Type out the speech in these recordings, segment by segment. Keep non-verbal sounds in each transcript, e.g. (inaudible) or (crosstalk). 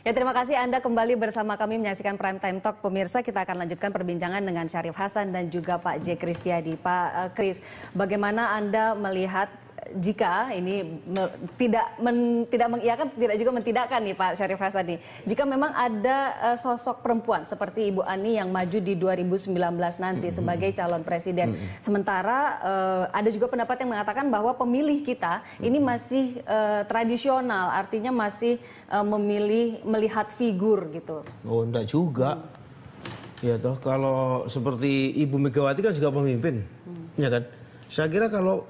Ya terima kasih Anda kembali bersama kami menyaksikan Prime Time Talk. Pemirsa kita akan lanjutkan perbincangan dengan Syarif Hasan dan juga Pak J. Kristiadi. Pak eh, Kris, bagaimana Anda melihat jika ini me, tidak men, tidak mengiakan tidak juga mentidakkan nih Pak Syarif Hasan Jika memang ada uh, sosok perempuan seperti Ibu Ani yang maju di 2019 nanti mm -hmm. sebagai calon presiden. -hmm. Sementara uh, ada juga pendapat yang mengatakan bahwa pemilih kita -hmm. ini masih uh, tradisional, artinya masih uh, memilih melihat figur gitu. Oh, enggak juga. Mm. Ya toh kalau seperti Ibu Megawati kan juga pemimpin. Mm. Ya kan? Saya kira kalau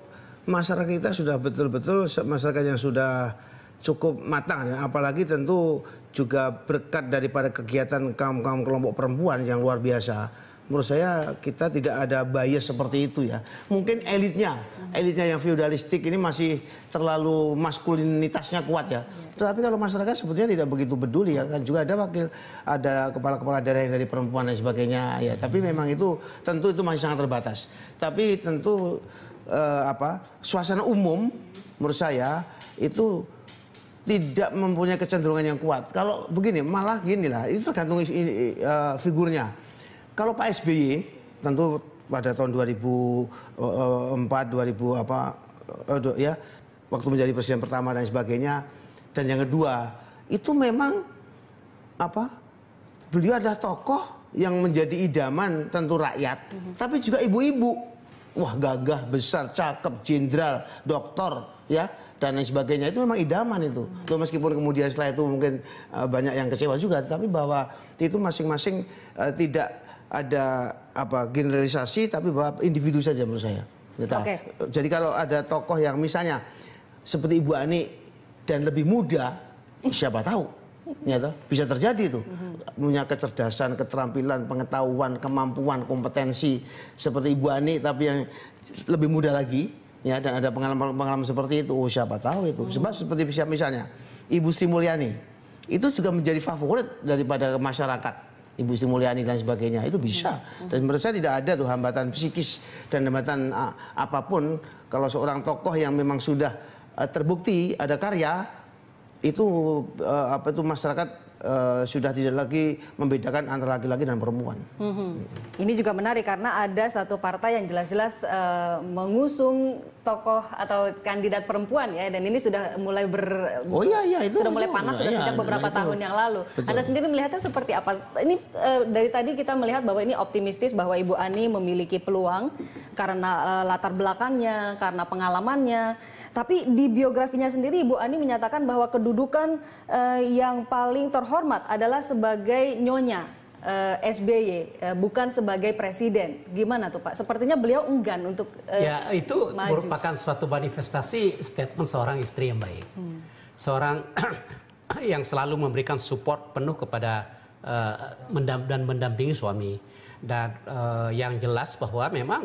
masyarakat kita sudah betul-betul masyarakat yang sudah cukup matang ya. apalagi tentu juga berkat daripada kegiatan kaum-kaum kelompok perempuan yang luar biasa menurut saya kita tidak ada bias seperti itu ya. Mungkin elitnya, elitnya yang feudalistik ini masih terlalu maskulinitasnya kuat ya. Tetapi kalau masyarakat sebetulnya tidak begitu peduli ya kan juga ada wakil ada kepala-kepala daerah yang dari perempuan dan sebagainya ya. Tapi memang itu tentu itu masih sangat terbatas. Tapi tentu eh, apa suasana umum menurut saya itu tidak mempunyai kecenderungan yang kuat. Kalau begini malah gini lah. itu tergantung uh, figurnya kalau Pak SBY tentu pada tahun 2004 2000 eh, eh, apa eh, ya waktu menjadi presiden pertama dan sebagainya dan yang kedua itu memang apa beliau adalah tokoh yang menjadi idaman tentu rakyat mm-hmm. tapi juga ibu-ibu wah gagah besar cakep jenderal doktor ya dan lain sebagainya itu memang idaman itu. mm hmm. meskipun kemudian setelah itu mungkin uh, banyak yang kecewa juga, tapi bahwa itu masing-masing uh, tidak ada apa generalisasi tapi bahwa individu saja menurut saya. Okay. Jadi kalau ada tokoh yang misalnya seperti Ibu Ani dan lebih muda, siapa tahu, ya bisa terjadi itu mhm. punya kecerdasan, keterampilan, pengetahuan, kemampuan, kompetensi seperti Ibu Ani tapi yang lebih muda lagi, ya dan ada pengalaman-pengalaman seperti itu, oh, siapa tahu itu. Mhm. Sebab seperti misalnya Ibu Sri Mulyani itu juga menjadi favorit daripada masyarakat Ibu Sri Mulyani dan sebagainya itu bisa. Dan menurut saya tidak ada tuh hambatan psikis dan hambatan apapun kalau seorang tokoh yang memang sudah e, terbukti ada karya itu e, apa itu masyarakat Eh, sudah tidak lagi membedakan antara laki-laki dan perempuan. Mm -hmm. Ini juga menarik karena ada satu partai yang jelas-jelas uh, mengusung tokoh atau kandidat perempuan ya, dan ini sudah mulai ber oh, iya, iya, itu, sudah mulai panas nah, sudah iya, sejak beberapa itu. tahun yang lalu. Betul. Anda sendiri melihatnya seperti apa? Ini uh, dari tadi kita melihat bahwa ini optimistis bahwa Ibu Ani memiliki peluang karena uh, latar belakangnya, karena pengalamannya. Tapi di biografinya sendiri Ibu Ani menyatakan bahwa kedudukan uh, yang paling terhormat terhormat adalah sebagai nyonya eh, SBY, eh, bukan sebagai presiden. Gimana tuh Pak? Sepertinya beliau enggan untuk eh, Ya itu maju. merupakan suatu manifestasi statement seorang istri yang baik. Hmm. Seorang (clears throat) yang selalu memberikan support penuh kepada eh, mendam dan mendampingi suami. Dan eh, yang jelas bahwa memang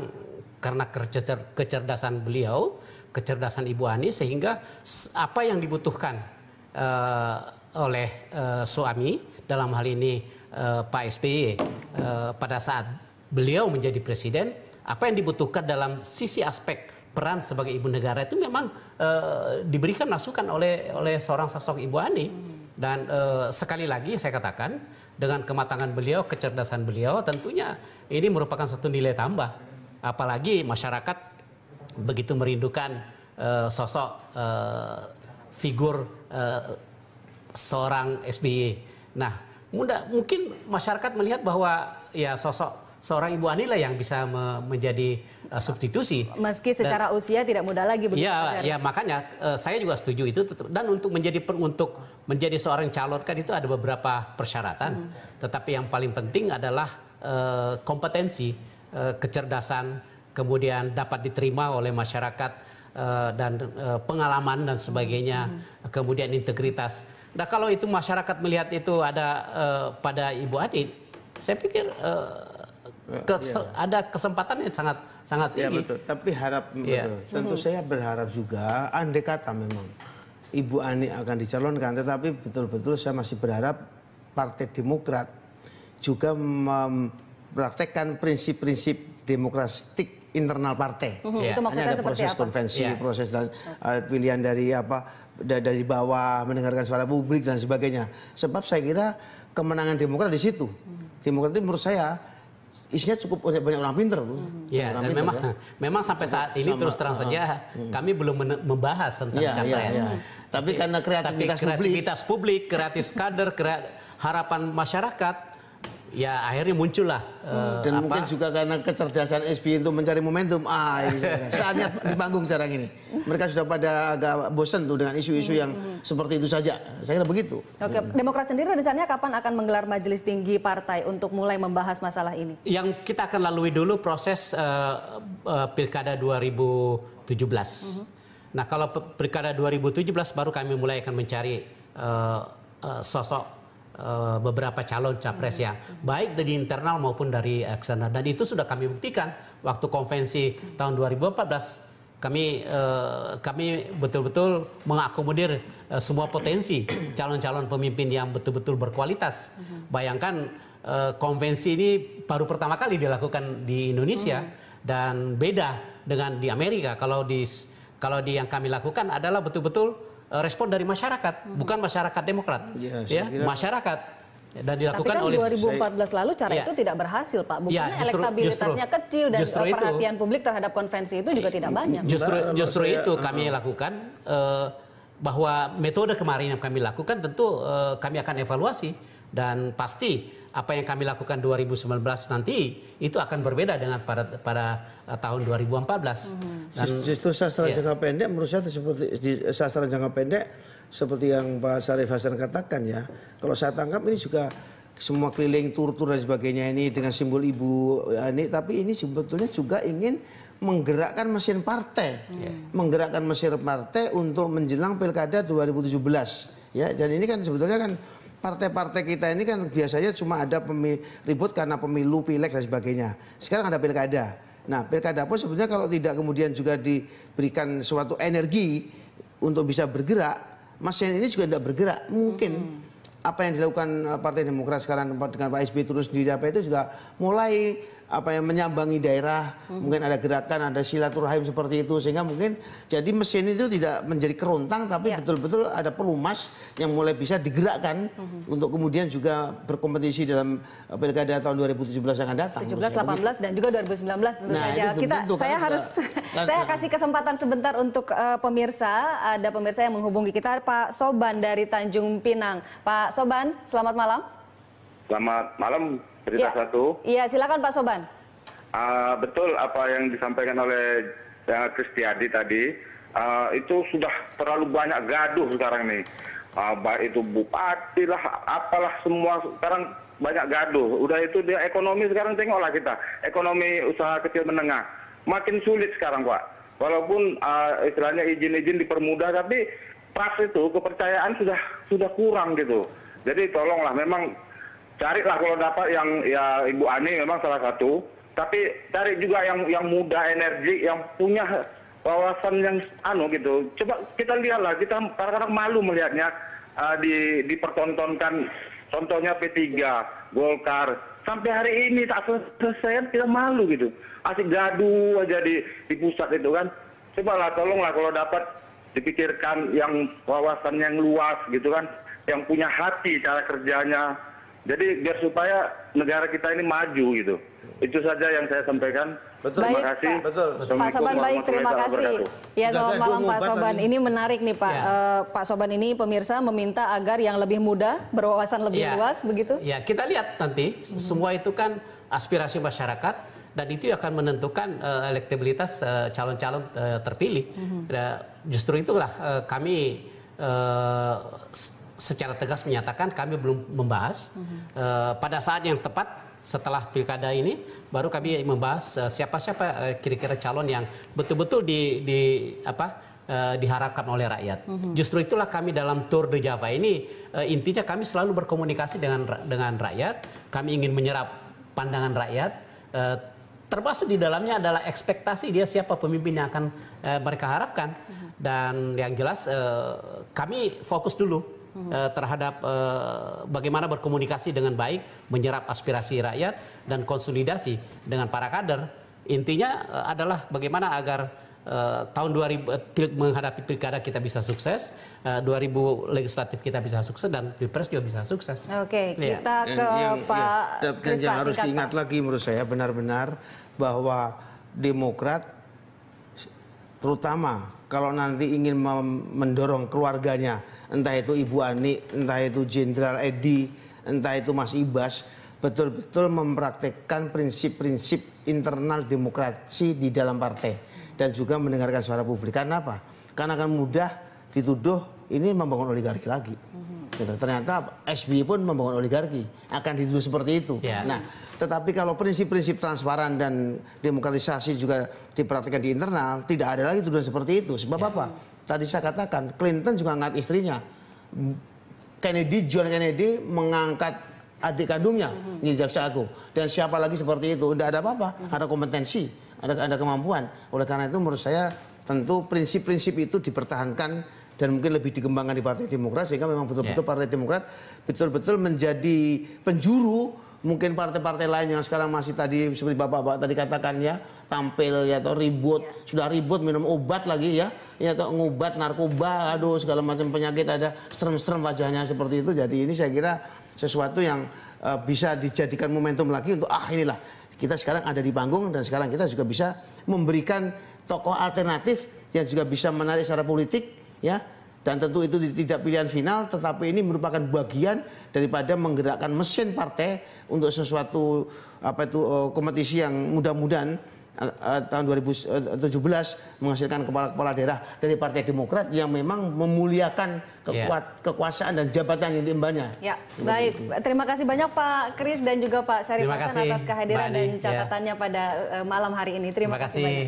karena kecer kecerdasan beliau, kecerdasan Ibu Ani sehingga apa yang dibutuhkan eh, oleh uh, suami dalam hal ini uh, Pak SBY uh, e. eh, pada saat beliau menjadi presiden apa yang dibutuhkan dalam sisi aspek peran sebagai ibu negara itu memang uh, diberikan masukan oleh oleh seorang sosok ibu Ani dan uh, sekali lagi saya katakan dengan kematangan beliau kecerdasan beliau tentunya ini merupakan satu nilai tambah apalagi masyarakat begitu merindukan uh, sosok uh, figur uh, seorang SBY. Nah, muda mungkin masyarakat melihat bahwa ya sosok seorang Ibu Ani lah yang bisa me menjadi uh, substitusi. Meski secara dan, usia tidak muda lagi Iya, Ya, makanya uh, saya juga setuju itu dan untuk menjadi per, untuk menjadi seorang calon kan itu ada beberapa persyaratan. Hmm. Tetapi yang paling penting adalah uh, kompetensi, uh, kecerdasan, kemudian dapat diterima oleh masyarakat Eh, dan eh, pengalaman dan sebagainya, hmm. kemudian integritas. Nah kalau itu masyarakat melihat itu ada eh, pada Ibu Adit, saya pikir ya, ya. ada kesempatan yang sangat sangat ya, tinggi. Ya, betul. Tapi harap ya. betul. tentu hmm. saya berharap juga andai kata memang Ibu Ani akan dicalonkan tetapi betul-betul saya masih berharap Partai Demokrat juga mempraktekkan prinsip-prinsip demokratik internal partai. Mm -hmm. yeah. Itu maksudnya ada proses apa? konvensi, yeah. proses dan uh, pilihan dari apa dari bawah mendengarkan suara publik dan sebagainya. Sebab saya kira kemenangan Demokrat di situ. Uhuh. Demokrat itu menurut saya isinya cukup banyak orang pinter loh. Uhuh. Iya, dan pinter, memang ya. (laughs) memang sampai saat ini Sama, terus terang uh, saja uh, kami belum membahas tentang yeah, iya, capres. yeah. Uhuh. Tapi, tapi karena kreativitas, tapi kreativitas publik, publik kader, kreat, harapan masyarakat ya akhirnya muncul lah. Hmm. Eh, dan apa? mungkin juga karena kecerdasan SBY itu mencari momentum. Ah, ini saatnya di panggung sekarang ini. Mereka sudah pada agak bosen tuh dengan isu-isu hmm. yang hmm. seperti itu saja. Saya kira begitu. Oke, hmm. Demokrat sendiri rencananya kapan akan menggelar majelis tinggi partai untuk mulai membahas masalah ini? Yang kita akan lalui dulu proses uh, uh, pilkada 2017. Hmm. Nah, kalau pilkada 2017 baru kami mulai akan mencari uh, uh, sosok Eh, beberapa calon capres ya, hmm. baik dari internal maupun dari eksternal. Dan itu sudah kami buktikan waktu konvensi tahun 2014 kami eh, kami betul-betul mengakomodir eh, semua potensi calon-calon pemimpin yang betul-betul berkualitas. Hmm. Bayangkan konvensi ini baru pertama kali dilakukan di Indonesia hmm. dan beda dengan di Amerika. Kalau di kalau di yang kami lakukan adalah betul-betul Eh, respon dari masyarakat, hmm. bukan masyarakat Demokrat. Yes, iya, ya, masyarakat dan dilakukan Tapi kan oleh 2014 lalu cara ya. itu tidak berhasil Pak. Iya, Bukannya ya, justru, elektabilitasnya justru, kecil dan eh, justru perhatian itu, publik terhadap konvensi itu juga tidak banyak. Justru justru itu eh, kami lakukan uh, bahwa metode kemarin yang kami lakukan tentu uh, kami akan evaluasi dan pasti apa yang kami lakukan 2019 nanti itu akan berbeda dengan pada pada eh, tahun 2014. Hmm. Dan, Justru sastra yeah. jangka pendek menurut saya seperti di sastra jangka pendek seperti yang Pak Sarif Hasan katakan ya. Kalau saya tangkap ini juga semua keliling tur-tur dan sebagainya ini dengan simbol ibu ya, ini tapi ini sebetulnya juga ingin menggerakkan mesin partai, iya. menggerakkan mesin partai untuk menjelang pilkada 2017. Ya, dan ini kan sebetulnya kan partai-partai kita ini kan biasanya cuma ada pemilu, ribut karena pemilu, pilek dan sebagainya. Sekarang ada pilkada. Nah, pilkada pun sebenarnya kalau tidak kemudian juga diberikan suatu energi untuk bisa bergerak, mesin ini juga tidak bergerak. Mungkin mm-hmm. apa yang dilakukan eh, Partai Demokrat sekarang dengan Pak SBY terus di apa itu juga mulai apa yang menyambangi daerah, hmm. mungkin ada gerakan, ada silaturahim seperti itu sehingga mungkin jadi mesin itu tidak menjadi kerontang tapi ya. betul-betul yeah. ada pelumas yang mulai bisa digerakkan hmm. untuk kemudian juga berkompetisi dalam eh, pilkada tahun 2017 yang akan datang. 17, 18 dan juga 2019 tentu nah, saja. Itu Kita tentu, saya kan harus kan, saya kan. kasih kesempatan sebentar untuk uh, pemirsa, ada pemirsa yang menghubungi kita Pak Soban dari Tanjung Pinang. Pak Soban, selamat malam. Selamat malam, berita ya. satu. Iya, silakan Pak Soban. Uh, betul apa yang disampaikan oleh uh, Kristiadi tadi, uh, itu sudah terlalu banyak gaduh sekarang nih. Uh, baik itu bupati lah, apalah semua sekarang banyak gaduh. Udah itu dia ekonomi sekarang tengoklah kita, ekonomi usaha kecil menengah makin sulit sekarang pak. Walaupun uh, istilahnya izin-izin dipermudah, tapi pas itu kepercayaan sudah sudah kurang gitu. Jadi tolonglah memang carilah kalau dapat yang ya Ibu Ani memang salah satu, tapi cari juga yang yang muda, energi, yang punya wawasan yang anu gitu. Coba kita lihatlah, kita kadang-kadang malu melihatnya uh, di dipertontonkan contohnya P3, Golkar. Sampai hari ini tak selesai kita malu gitu. Asik gaduh aja di, di pusat itu kan. Coba lah tolonglah kalau dapat dipikirkan yang wawasan yang luas gitu kan, yang punya hati cara kerjanya jadi biar supaya negara kita ini maju gitu itu saja yang saya sampaikan Betul. Baik, terima kasih. Pak, Betul. Pak Soban baik, terima kasih. Ya, selamat malam Pak Soban. Ini menarik nih Pak. Ya. Uh, Pak Soban ini pemirsa meminta agar yang lebih muda berwawasan lebih ya. luas begitu. Ya, kita lihat nanti hmm. semua itu kan aspirasi masyarakat dan itu akan menentukan uh, elektabilitas eh, calon-calon uh, uh, terpilih. Hmm. justru itulah uh, kami uh, secara tegas menyatakan kami belum membahas. Mm-hmm. Uh, pada saat yang tepat setelah pilkada ini baru kami membahas eh, siapa-siapa uh, kira-kira calon yang betul-betul di, di apa diharapkan oleh rakyat. Mm -hmm. Justru itulah kami dalam Tour di Java ini intinya kami selalu berkomunikasi dengan dengan rakyat. Kami ingin menyerap pandangan rakyat. termasuk di dalamnya adalah ekspektasi dia siapa pemimpin yang akan mereka harapkan. Mhm. Dan yang jelas kami fokus dulu uh, terhadap uh, bagaimana berkomunikasi dengan baik, menyerap aspirasi rakyat dan konsolidasi dengan para kader. Intinya uh, adalah bagaimana agar Uh, tahun 2000 pil, menghadapi pilkada kita bisa sukses, uh, 2000 legislatif kita bisa sukses dan pilpres juga bisa sukses. Oke, okay, iya. kita ya. ke yang, Pak. Ya, dan yang yang harus diingat lagi menurut saya benar-benar bahwa Demokrat terutama kalau nanti ingin mendorong keluarganya entah itu Ibu Ani, entah itu Jenderal Edi, entah itu Mas Ibas, betul-betul mempraktekkan prinsip-prinsip internal demokrasi di dalam partai dan juga mendengarkan suara publik. Karena apa? Karena akan mudah dituduh ini membangun oligarki lagi. Hmm. Gitu. Ternyata SBY pun membangun oligarki, akan dituduh seperti itu. Yeah. Nah, tetapi kalau prinsip-prinsip transparan dan demokratisasi juga diperhatikan di internal, tidak ada lagi tuduhan seperti itu. Sebab yeah. apa? Tadi saya katakan, Clinton juga angkat istrinya. Kennedy, John Kennedy mengangkat adik kandungnya, mm -hmm. jaksa aku. Dan siapa lagi seperti itu? Tidak ada apa-apa. Mm Ada kompetensi, ada, ada kemampuan. Oleh karena itu menurut saya tentu prinsip-prinsip itu dipertahankan dan mungkin lebih dikembangkan di Partai Demokrat sehingga memang betul-betul yeah. Partai Demokrat betul-betul menjadi penjuru mungkin partai-partai lain yang sekarang masih tadi seperti bapak-bapak tadi katakan ya tampil ya atau ribut ya. sudah ribut minum obat lagi ya ya atau ngobat narkoba aduh segala macam penyakit ada serem-serem wajahnya seperti itu jadi ini saya kira sesuatu yang uh, bisa dijadikan momentum lagi untuk ah inilah kita sekarang ada di panggung dan sekarang kita juga bisa memberikan tokoh alternatif yang juga bisa menarik secara politik ya dan tentu itu tidak pilihan final tetapi ini merupakan bagian daripada menggerakkan mesin partai untuk sesuatu apa itu eh, kompetisi yang mudah-mudahan eh, eh, tahun 2017 menghasilkan kepala-kepala daerah dari Partai Demokrat yang memang memuliakan ya. kekuat, yeah. kekuasaan dan jabatan yang diembannya. Ya, baik. Itu. Terima kasih banyak Pak Kris dan juga Pak Syarif Hasan atas kehadiran dan ya. catatannya yeah. pada malam hari ini. Terima, Terima kasih, kasih